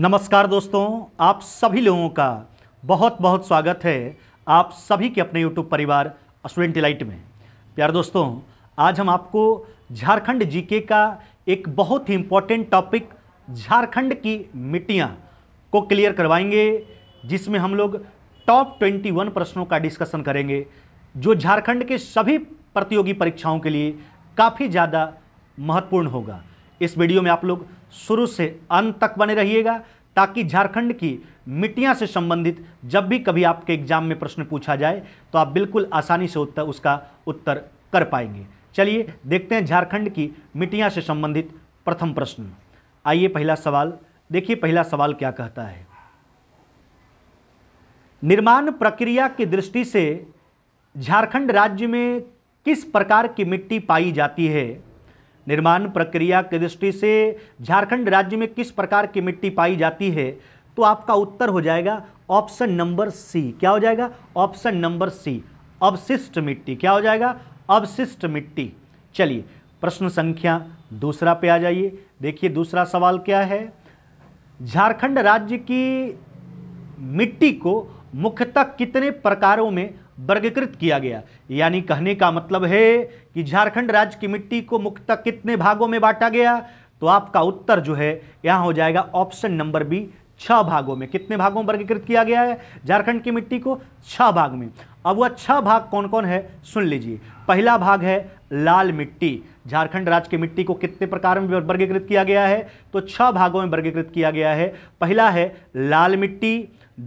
नमस्कार दोस्तों आप सभी लोगों का बहुत बहुत स्वागत है आप सभी के अपने यूट्यूब परिवार स्टूडेंट लाइट में प्यार दोस्तों आज हम आपको झारखंड जीके का एक बहुत ही इम्पॉर्टेंट टॉपिक झारखंड की मिट्टियाँ को क्लियर करवाएंगे जिसमें हम लोग टॉप 21 प्रश्नों का डिस्कशन करेंगे जो झारखंड के सभी प्रतियोगी परीक्षाओं के लिए काफ़ी ज़्यादा महत्वपूर्ण होगा इस वीडियो में आप लोग शुरू से अंत तक बने रहिएगा ताकि झारखंड की मिट्टियाँ से संबंधित जब भी कभी आपके एग्जाम में प्रश्न पूछा जाए तो आप बिल्कुल आसानी से उत्तर उसका उत्तर कर पाएंगे चलिए देखते हैं झारखंड की मिट्टियाँ से संबंधित प्रथम प्रश्न आइए पहला सवाल देखिए पहला सवाल क्या कहता है निर्माण प्रक्रिया की दृष्टि से झारखंड राज्य में किस प्रकार की मिट्टी पाई जाती है निर्माण प्रक्रिया की दृष्टि से झारखंड राज्य में किस प्रकार की मिट्टी पाई जाती है तो आपका उत्तर हो जाएगा ऑप्शन नंबर सी क्या हो जाएगा ऑप्शन नंबर सी अवशिष्ट मिट्टी क्या हो जाएगा अवशिष्ट मिट्टी चलिए प्रश्न संख्या दूसरा पे आ जाइए देखिए दूसरा सवाल क्या है झारखंड राज्य की मिट्टी को मुख्यतः कितने प्रकारों में वर्गीकृत किया गया यानी कहने का मतलब है कि झारखंड राज्य की मिट्टी को मुख्यतः कितने भागों में बांटा गया तो आपका उत्तर जो है यहाँ हो जाएगा ऑप्शन नंबर बी छह भागों में कितने भागों में वर्गीकृत किया गया है झारखंड की मिट्टी को छह भाग में अब वह छह भाग कौन कौन है सुन लीजिए पहला भाग है लाल मिट्टी झारखंड राज्य की मिट्टी को कितने प्रकार में वर्गीकृत किया गया है तो छह भागों में वर्गीकृत किया गया है पहला है लाल मिट्टी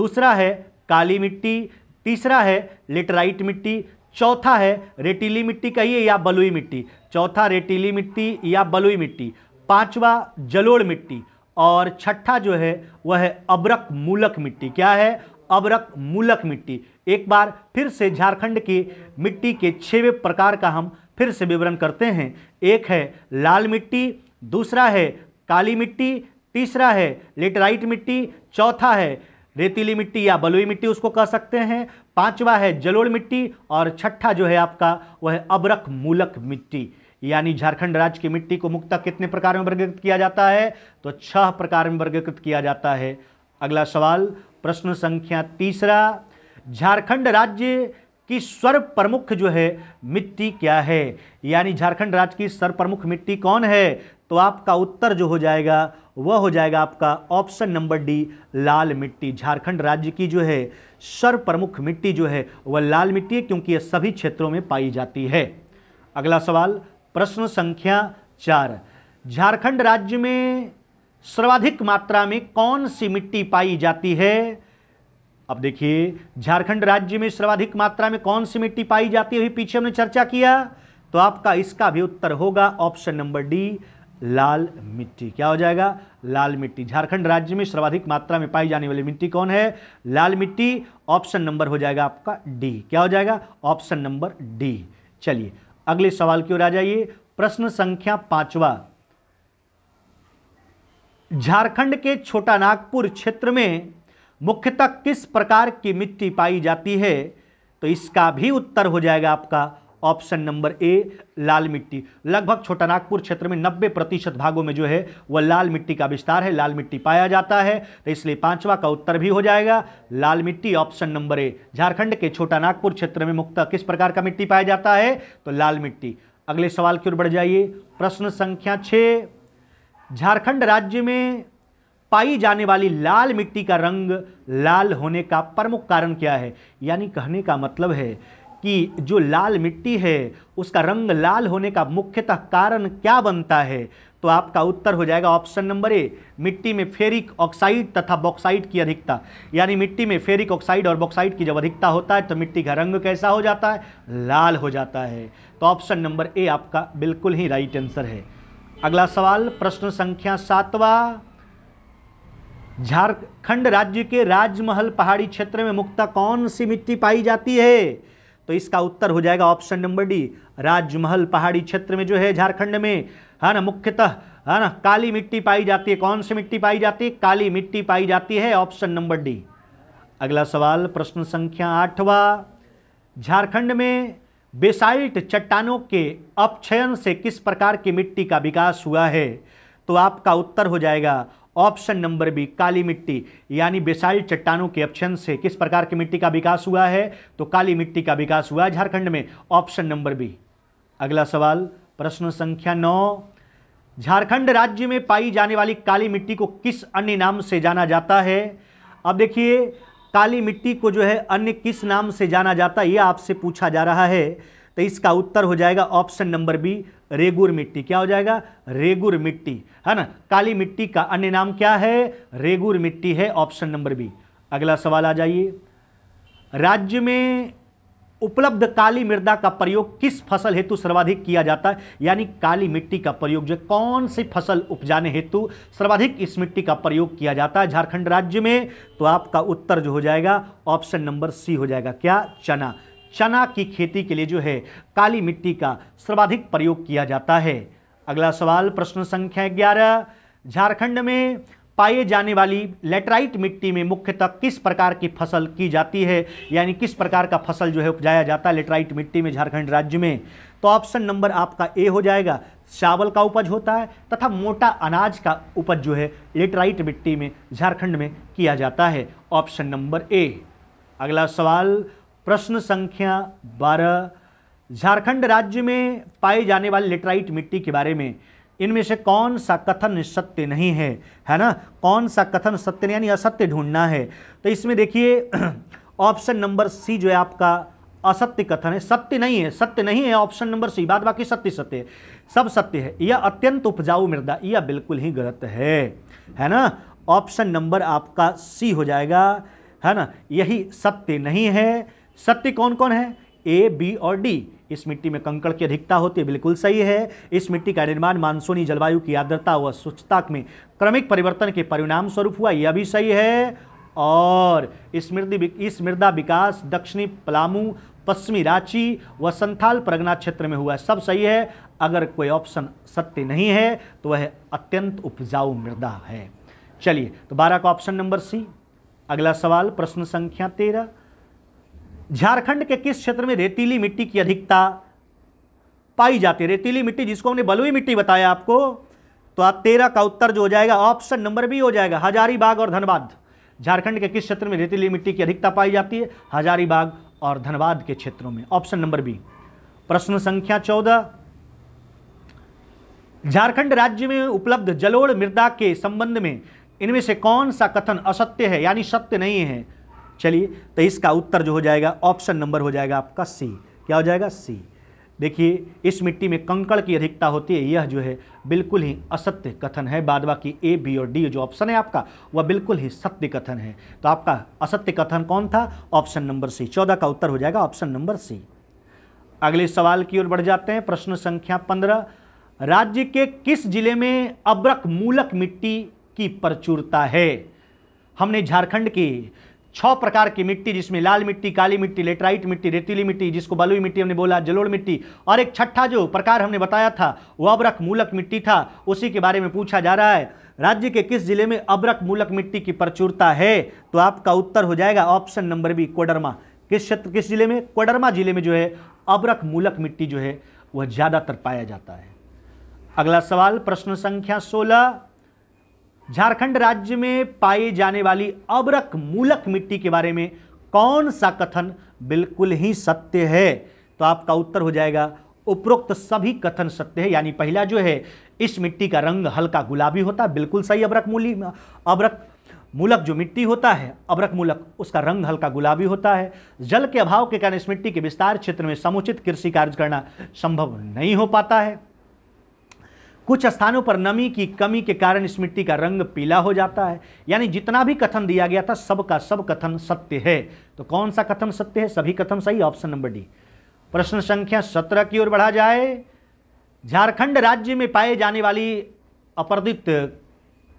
दूसरा है काली मिट्टी तीसरा है लेटराइट मिट्टी चौथा है रेटीली मिट्टी कहिए या बलुई मिट्टी चौथा रेटीली मिट्टी या बलुई मिट्टी पांचवा जलोड़ मिट्टी और छठा जो है वह है अबरक मूलक मिट्टी क्या है अबरक मूलक मिट्टी एक बार फिर से झारखंड की मिट्टी के छवें प्रकार का हम फिर से विवरण करते हैं एक है लाल मिट्टी दूसरा है काली मिट्टी तीसरा है लेटराइट मिट्टी चौथा है रेतीली मिट्टी या बलुई मिट्टी उसको कह सकते हैं पांचवा है जलोड़ मिट्टी और छठा जो है आपका वह है अबरक मूलक मिट्टी यानी झारखंड राज्य की मिट्टी को मुख्यतः कितने प्रकार में वर्गीकृत किया जाता है तो छह प्रकार में वर्गीकृत किया जाता है अगला सवाल प्रश्न संख्या तीसरा झारखंड राज्य की सर्व प्रमुख जो है मिट्टी क्या है यानी झारखंड राज्य की सर्व प्रमुख मिट्टी कौन है तो आपका उत्तर जो हो जाएगा वह हो जाएगा आपका ऑप्शन नंबर डी लाल मिट्टी झारखंड राज्य की जो है सर्व प्रमुख मिट्टी जो है वह लाल मिट्टी है क्योंकि यह सभी क्षेत्रों में पाई जाती है अगला सवाल प्रश्न संख्या चार झारखंड राज्य में सर्वाधिक मात्रा में कौन सी मिट्टी पाई जाती है अब देखिए झारखंड राज्य में सर्वाधिक मात्रा में कौन सी मिट्टी पाई जाती है अभी पीछे हमने चर्चा किया तो आपका इसका भी उत्तर होगा ऑप्शन नंबर डी लाल मिट्टी क्या हो जाएगा लाल मिट्टी झारखंड राज्य में सर्वाधिक मात्रा में पाई जाने वाली मिट्टी कौन है लाल मिट्टी ऑप्शन नंबर हो जाएगा आपका डी क्या हो जाएगा ऑप्शन नंबर डी चलिए अगले सवाल की ओर आ जाइए प्रश्न संख्या पांचवा झारखंड के छोटा नागपुर क्षेत्र में मुख्यतः किस प्रकार की मिट्टी पाई जाती है तो इसका भी उत्तर हो जाएगा आपका ऑप्शन नंबर ए लाल मिट्टी लगभग छोटा नागपुर क्षेत्र में 90 प्रतिशत भागों में जो है वह लाल मिट्टी का विस्तार है लाल मिट्टी पाया जाता है तो इसलिए पांचवा का उत्तर भी हो जाएगा लाल मिट्टी ऑप्शन नंबर ए झारखंड के छोटा नागपुर क्षेत्र में मुक्त किस प्रकार का मिट्टी पाया जाता है तो लाल मिट्टी अगले सवाल की ओर बढ़ जाइए प्रश्न संख्या छः झारखंड राज्य में पाई जाने वाली लाल मिट्टी का रंग लाल होने का प्रमुख कारण क्या है यानी कहने का मतलब है कि जो लाल मिट्टी है उसका रंग लाल होने का मुख्यतः कारण क्या बनता है तो आपका उत्तर हो जाएगा ऑप्शन नंबर ए मिट्टी में फेरिक ऑक्साइड तथा बॉक्साइड की अधिकता यानी मिट्टी में फेरिक ऑक्साइड और बॉक्साइड की जब अधिकता होता है तो मिट्टी का रंग कैसा हो जाता है लाल हो जाता है तो ऑप्शन नंबर ए आपका बिल्कुल ही राइट आंसर है अगला सवाल प्रश्न संख्या सातवा झारखंड राज्य के राजमहल पहाड़ी क्षेत्र में मुक्ता कौन सी मिट्टी पाई जाती है तो इसका उत्तर हो जाएगा ऑप्शन नंबर डी राजमहल पहाड़ी क्षेत्र में जो है झारखंड में है हाँ ना मुख्यतः है हाँ ना काली मिट्टी पाई जाती है कौन सी मिट्टी पाई जाती है काली मिट्टी पाई जाती है ऑप्शन नंबर डी अगला सवाल प्रश्न संख्या आठवा झारखंड में बेसाइट चट्टानों के अपक्षयन से किस प्रकार की मिट्टी का विकास हुआ है तो आपका उत्तर हो जाएगा ऑप्शन नंबर बी काली मिट्टी यानी बेसाइल चट्टानों के ऑप्शन से किस प्रकार की मिट्टी का विकास हुआ है तो काली मिट्टी का विकास हुआ है झारखंड में ऑप्शन नंबर बी अगला सवाल प्रश्न संख्या नौ झारखंड राज्य में पाई जाने वाली काली मिट्टी को किस अन्य नाम से जाना जाता है अब देखिए काली मिट्टी को जो है अन्य किस नाम से जाना जाता है यह आपसे पूछा जा रहा है तो इसका उत्तर हो जाएगा ऑप्शन नंबर बी रेगुर मिट्टी क्या हो जाएगा रेगुर मिट्टी है ना काली मिट्टी का अन्य नाम क्या है रेगुर मिट्टी है ऑप्शन नंबर बी अगला सवाल आ जाइए राज्य में उपलब्ध काली मृदा का प्रयोग किस फसल हेतु सर्वाधिक किया जाता है यानी काली मिट्टी का प्रयोग जो कौन सी फसल उपजाने हेतु सर्वाधिक इस मिट्टी का प्रयोग किया जाता है झारखंड राज्य में तो आपका उत्तर जो हो जाएगा ऑप्शन नंबर सी हो जाएगा क्या चना चना की खेती के लिए जो है काली मिट्टी का सर्वाधिक प्रयोग किया जाता है अगला सवाल प्रश्न संख्या ग्यारह झारखंड में पाए जाने वाली लेटराइट मिट्टी में मुख्यतः किस प्रकार की फसल की जाती है यानी किस प्रकार का फसल जो है उपजाया जाता है लेटराइट मिट्टी में झारखंड राज्य में तो ऑप्शन नंबर आपका ए हो जाएगा चावल का उपज होता है तथा मोटा अनाज का उपज जो है लेटराइट मिट्टी में झारखंड में किया जाता है ऑप्शन नंबर ए अगला सवाल प्रश्न संख्या बारह झारखंड राज्य में पाए जाने वाले लेटराइट मिट्टी के बारे में इनमें से कौन सा कथन सत्य नहीं है है ना कौन सा कथन सत्य यानी असत्य ढूंढना है तो इसमें देखिए ऑप्शन नंबर सी जो है आपका असत्य कथन है सत्य नहीं है सत्य नहीं है ऑप्शन नंबर सी बात बाकी सत्य सत्य है सब सत्य है यह अत्यंत उपजाऊ मृदा यह बिल्कुल ही गलत है है ना ऑप्शन नंबर आपका सी हो जाएगा है ना यही सत्य नहीं है सत्य कौन कौन है ए बी और डी इस मिट्टी में कंकड़ की अधिकता होती है बिल्कुल सही है इस मिट्टी का निर्माण मानसूनी जलवायु की आर्द्रता व स्वच्छता में क्रमिक परिवर्तन के परिणाम स्वरूप हुआ यह भी सही है और इस इस मृदा विकास दक्षिणी पलामू पश्चिमी रांची व संथाल परगना क्षेत्र में हुआ है सब सही है अगर कोई ऑप्शन सत्य नहीं है तो वह अत्यंत उपजाऊ मृदा है चलिए तो बारह का ऑप्शन नंबर सी अगला सवाल प्रश्न संख्या तेरह झारखंड के किस क्षेत्र में रेतीली मिट्टी की अधिकता पाई जाती है रेतीली मिट्टी जिसको हमने बलुई मिट्टी बताया आपको तो आप तेरह का उत्तर जो हो जाएगा ऑप्शन नंबर बी हो जाएगा हजारीबाग और धनबाद झारखंड के किस क्षेत्र में रेतीली मिट्टी की अधिकता पाई जाती है हजारीबाग और धनबाद के क्षेत्रों में ऑप्शन नंबर बी प्रश्न संख्या चौदह झारखंड राज्य में उपलब्ध जलोढ़ मृदा के संबंध में इनमें से कौन सा कथन असत्य है यानी सत्य नहीं है चलिए तो इसका उत्तर जो हो जाएगा ऑप्शन नंबर हो जाएगा आपका सी क्या हो जाएगा सी देखिए इस मिट्टी में कंकड़ की अधिकता होती है यह जो है बिल्कुल ही असत्य कथन है बाद बाकी ए बी और डी जो ऑप्शन है आपका वह बिल्कुल ही सत्य कथन है तो आपका असत्य कथन कौन था ऑप्शन नंबर सी चौदह का उत्तर हो जाएगा ऑप्शन नंबर सी अगले सवाल की ओर बढ़ जाते हैं प्रश्न संख्या पंद्रह राज्य के किस जिले में अब्रक मूलक मिट्टी की प्रचुरता है हमने झारखंड की छह प्रकार की मिट्टी जिसमें लाल मिट्टी काली मिट्टी लेटराइट मिट्टी रेतीली मिट्टी जिसको बलुई मिट्टी हमने बोला जलोड़ मिट्टी और एक छठा जो प्रकार हमने बताया था वह अब्रक मूलक मिट्टी था उसी के बारे में पूछा जा रहा है राज्य के किस जिले में अब्रक मूलक मिट्टी की प्रचुरता है तो आपका उत्तर हो जाएगा ऑप्शन नंबर बी कोडरमा किस क्षेत्र किस जिले में कोडरमा जिले में जो है अब्रक मूलक मिट्टी जो है वह ज़्यादातर पाया जाता है अगला सवाल प्रश्न संख्या सोलह झारखंड राज्य में पाई जाने वाली अबरक मूलक मिट्टी के बारे में कौन सा कथन बिल्कुल ही सत्य है तो आपका उत्तर हो जाएगा उपरोक्त सभी कथन सत्य है यानी पहला जो है इस मिट्टी का रंग हल्का गुलाबी होता है बिल्कुल सही अबरक मूली अबरक मूलक जो मिट्टी होता है अबरक मूलक उसका रंग हल्का गुलाबी होता है जल के अभाव के कारण इस मिट्टी के विस्तार क्षेत्र में समुचित कृषि कार्य करना संभव नहीं हो पाता है कुछ स्थानों पर नमी की कमी के कारण इस मिट्टी का रंग पीला हो जाता है यानी जितना भी कथन दिया गया था सब का सब कथन सत्य है तो कौन सा कथन सत्य है सभी कथन सही ऑप्शन नंबर डी प्रश्न संख्या सत्रह की ओर बढ़ा जाए झारखंड राज्य में पाए जाने वाली अपर्दित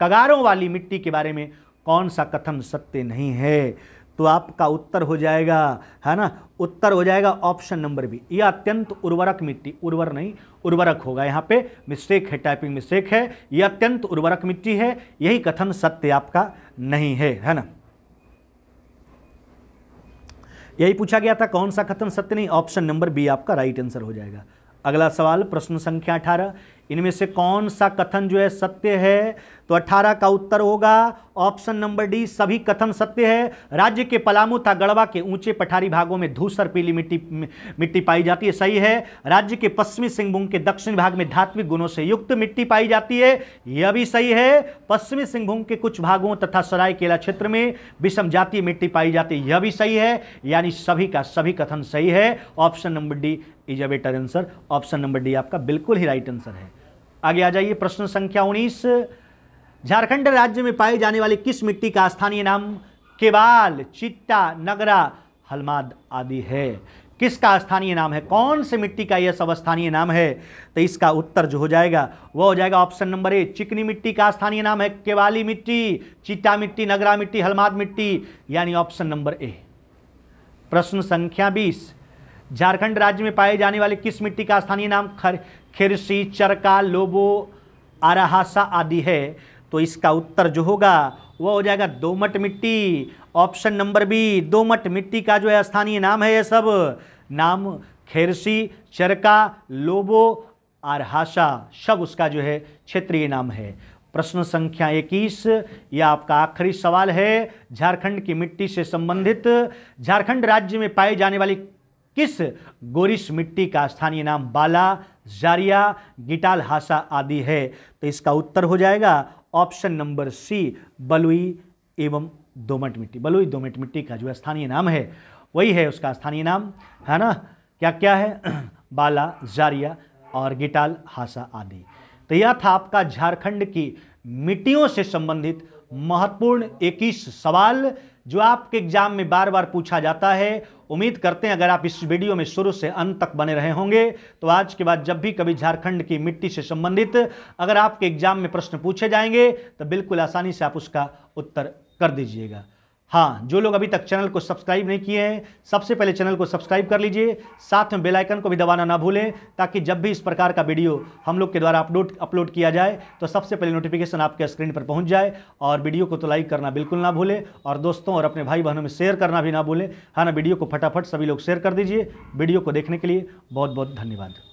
कगारों वाली मिट्टी के बारे में कौन सा कथन सत्य नहीं है तो आपका उत्तर हो जाएगा है ना उत्तर हो जाएगा ऑप्शन नंबर बी यह अत्यंत उर्वरक मिट्टी उर्वर नहीं उर्वरक होगा यहाँ पे मिस्टेक है टाइपिंग मिस्टेक है यह अत्यंत उर्वरक मिट्टी है यही कथन सत्य आपका नहीं है है ना यही पूछा गया था कौन सा कथन सत्य नहीं ऑप्शन नंबर बी आपका राइट आंसर हो जाएगा अगला सवाल प्रश्न संख्या अठारह इनमें से कौन सा कथन जो है सत्य है तो 18 का उत्तर होगा ऑप्शन नंबर डी सभी कथन सत्य है राज्य के पलामू था गढ़वा के ऊंचे पठारी भागों में धूसर पीली मिट्टी मिट्टी पाई जाती है सही है राज्य के पश्चिमी सिंहभूम के दक्षिण भाग में धात्विक गुणों से युक्त मिट्टी पाई जाती है यह भी सही है पश्चिमी सिंहभूम के कुछ भागों तथा सरायकेला क्षेत्र में विषम जातीय मिट्टी पाई जाती है यह भी सही है यानी सभी का सभी कथन सही है option number D is a better answer option number D आपका बिल्कुल ही राइट आंसर है आगे आ जाइए प्रश्न संख्या उन्नीस झारखंड राज्य में पाई जाने वाली किस मिट्टी का स्थानीय नाम केवाल चिट्टा नगरा हलमाद आदि है किसका स्थानीय नाम है कौन से मिट्टी का यह सब स्थानीय नाम है तो इसका उत्तर जो हो जाएगा वह हो जाएगा ऑप्शन नंबर ए चिकनी मिट्टी का स्थानीय नाम है केवाली मिट्टी चिट्टा मिट्टी नगरा मिट्टी हलमाद मिट्टी यानी ऑप्शन नंबर ए प्रश्न संख्या बीस झारखंड राज्य में पाए जाने वाले किस मिट्टी का स्थानीय नाम खर खिरसी चरका लोबो अरहासा आदि है तो इसका उत्तर जो होगा वह हो जाएगा दोमट मिट्टी ऑप्शन नंबर बी दोमट मिट्टी का जो है स्थानीय नाम है ये सब नाम खेरसी चरका लोबो आरहासा सब उसका जो है क्षेत्रीय नाम है प्रश्न संख्या 21 यह आपका आखिरी सवाल है झारखंड की मिट्टी से संबंधित झारखंड राज्य में पाई जाने वाली किस गोरिश मिट्टी का स्थानीय नाम बाला जारिया गिटाल हासा आदि है तो इसका उत्तर हो जाएगा ऑप्शन नंबर सी बलुई एवं दोमट मिट्टी बलुई दोमट मिट्टी का जो स्थानीय नाम है वही है उसका स्थानीय नाम है ना क्या क्या है बाला जारिया और गिटाल हासा आदि तो यह था आपका झारखंड की मिट्टियों से संबंधित महत्वपूर्ण 21 सवाल जो आपके एग्जाम में बार बार पूछा जाता है उम्मीद करते हैं अगर आप इस वीडियो में शुरू से अंत तक बने रहे होंगे तो आज के बाद जब भी कभी झारखंड की मिट्टी से संबंधित अगर आपके एग्जाम में प्रश्न पूछे जाएंगे तो बिल्कुल आसानी से आप उसका उत्तर कर दीजिएगा हाँ जो लोग अभी तक चैनल को सब्सक्राइब नहीं किए हैं सबसे पहले चैनल को सब्सक्राइब कर लीजिए साथ में बेल आइकन को भी दबाना ना भूलें ताकि जब भी इस प्रकार का वीडियो हम लोग के द्वारा अपलोड अपलोड किया जाए तो सबसे पहले नोटिफिकेशन आपके स्क्रीन पर पहुंच जाए और वीडियो को तो लाइक करना बिल्कुल ना भूलें और दोस्तों और अपने भाई बहनों में शेयर करना भी ना भूलें हाँ ना वीडियो को फटाफट सभी लोग शेयर कर दीजिए वीडियो को देखने के लिए बहुत बहुत धन्यवाद